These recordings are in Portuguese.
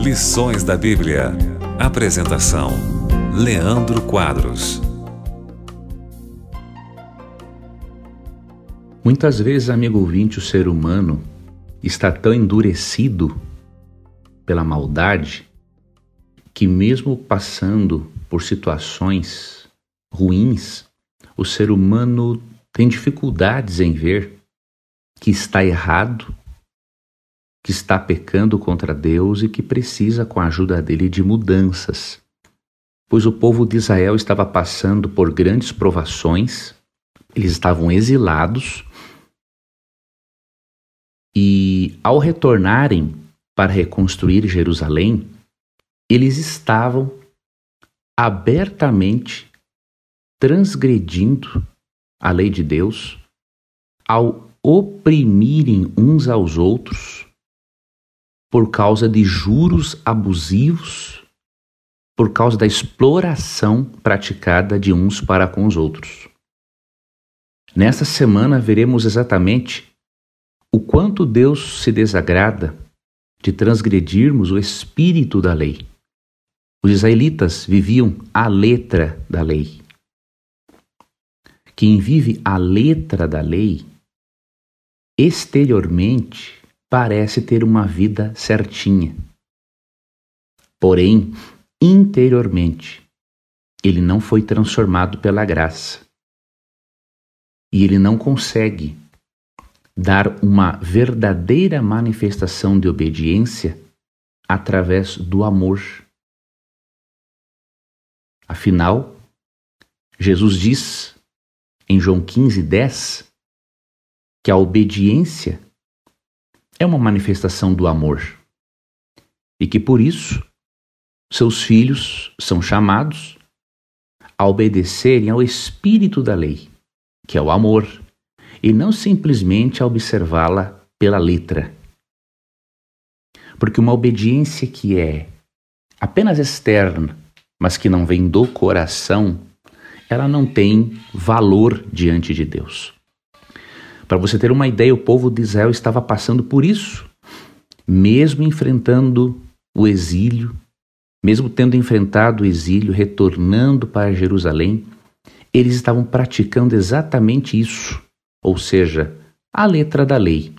Lições da Bíblia. Apresentação: Leandro Quadros. Muitas vezes, amigo ouvinte, o ser humano está tão endurecido pela maldade que, mesmo passando por situações ruins, o ser humano tem dificuldades em ver que está errado, que está pecando contra Deus e que precisa, com a ajuda dele, de mudanças. Pois o povo de Israel estava passando por grandes provações, eles estavam exilados, e ao retornarem para reconstruir Jerusalém, eles estavam abertamente transgredindo a lei de Deus ao oprimirem uns aos outros por causa de juros abusivos, por causa da exploração praticada de uns para com os outros. Nesta semana veremos exatamente o quanto Deus se desagrada de transgredirmos o espírito da lei. Os israelitas viviam a letra da lei. Quem vive a letra da lei exteriormente parece ter uma vida certinha. Porém, interiormente, ele não foi transformado pela graça. E ele não consegue dar uma verdadeira manifestação de obediência através do amor. Afinal, Jesus diz em João 15, 10 que a obediência é uma manifestação do amor e que por isso seus filhos são chamados a obedecerem ao espírito da lei, que é o amor, e não simplesmente a observá-la pela letra. Porque uma obediência que é apenas externa, mas que não vem do coração, ela não tem valor diante de Deus. Para você ter uma ideia, o povo de Israel estava passando por isso, mesmo enfrentando o exílio, mesmo tendo enfrentado o exílio, retornando para Jerusalém, eles estavam praticando exatamente isso, ou seja, a letra da lei.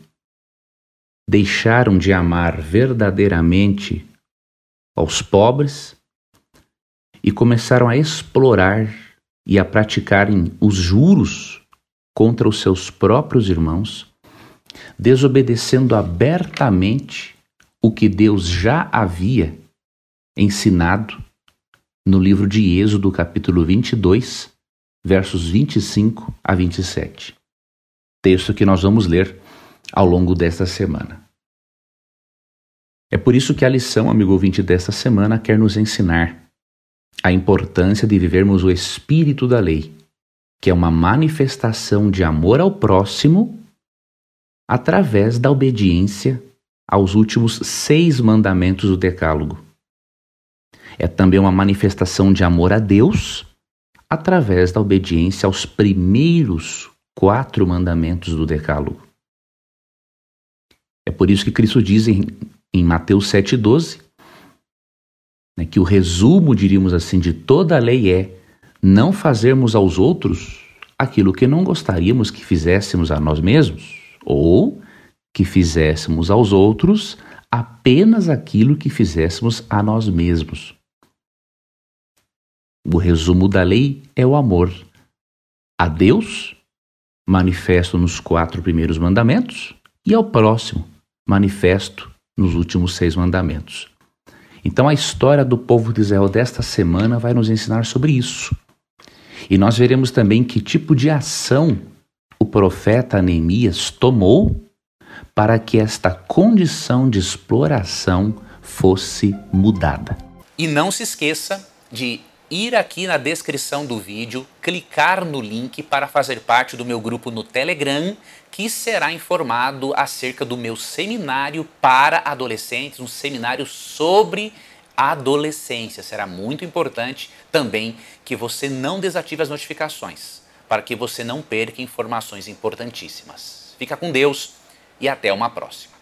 Deixaram de amar verdadeiramente aos pobres e começaram a explorar e a praticarem os juros contra os seus próprios irmãos, desobedecendo abertamente o que Deus já havia ensinado no livro de Êxodo, capítulo 22, versos 25 a 27. Texto que nós vamos ler ao longo desta semana. É por isso que a lição, amigo ouvinte, desta semana quer nos ensinar a importância de vivermos o espírito da lei que é uma manifestação de amor ao próximo através da obediência aos últimos seis mandamentos do Decálogo. É também uma manifestação de amor a Deus através da obediência aos primeiros quatro mandamentos do Decálogo. É por isso que Cristo diz em, em Mateus 7,12 né, que o resumo, diríamos assim, de toda a lei é não fazermos aos outros aquilo que não gostaríamos que fizéssemos a nós mesmos, ou que fizéssemos aos outros apenas aquilo que fizéssemos a nós mesmos. O resumo da lei é o amor a Deus, manifesto nos quatro primeiros mandamentos, e ao próximo, manifesto nos últimos seis mandamentos. Então, a história do povo de Israel desta semana vai nos ensinar sobre isso. E nós veremos também que tipo de ação o profeta Neemias tomou para que esta condição de exploração fosse mudada. E não se esqueça de ir aqui na descrição do vídeo, clicar no link para fazer parte do meu grupo no Telegram, que será informado acerca do meu seminário para adolescentes, um seminário sobre adolescência. Será muito importante também que você não desative as notificações, para que você não perca informações importantíssimas. Fica com Deus e até uma próxima.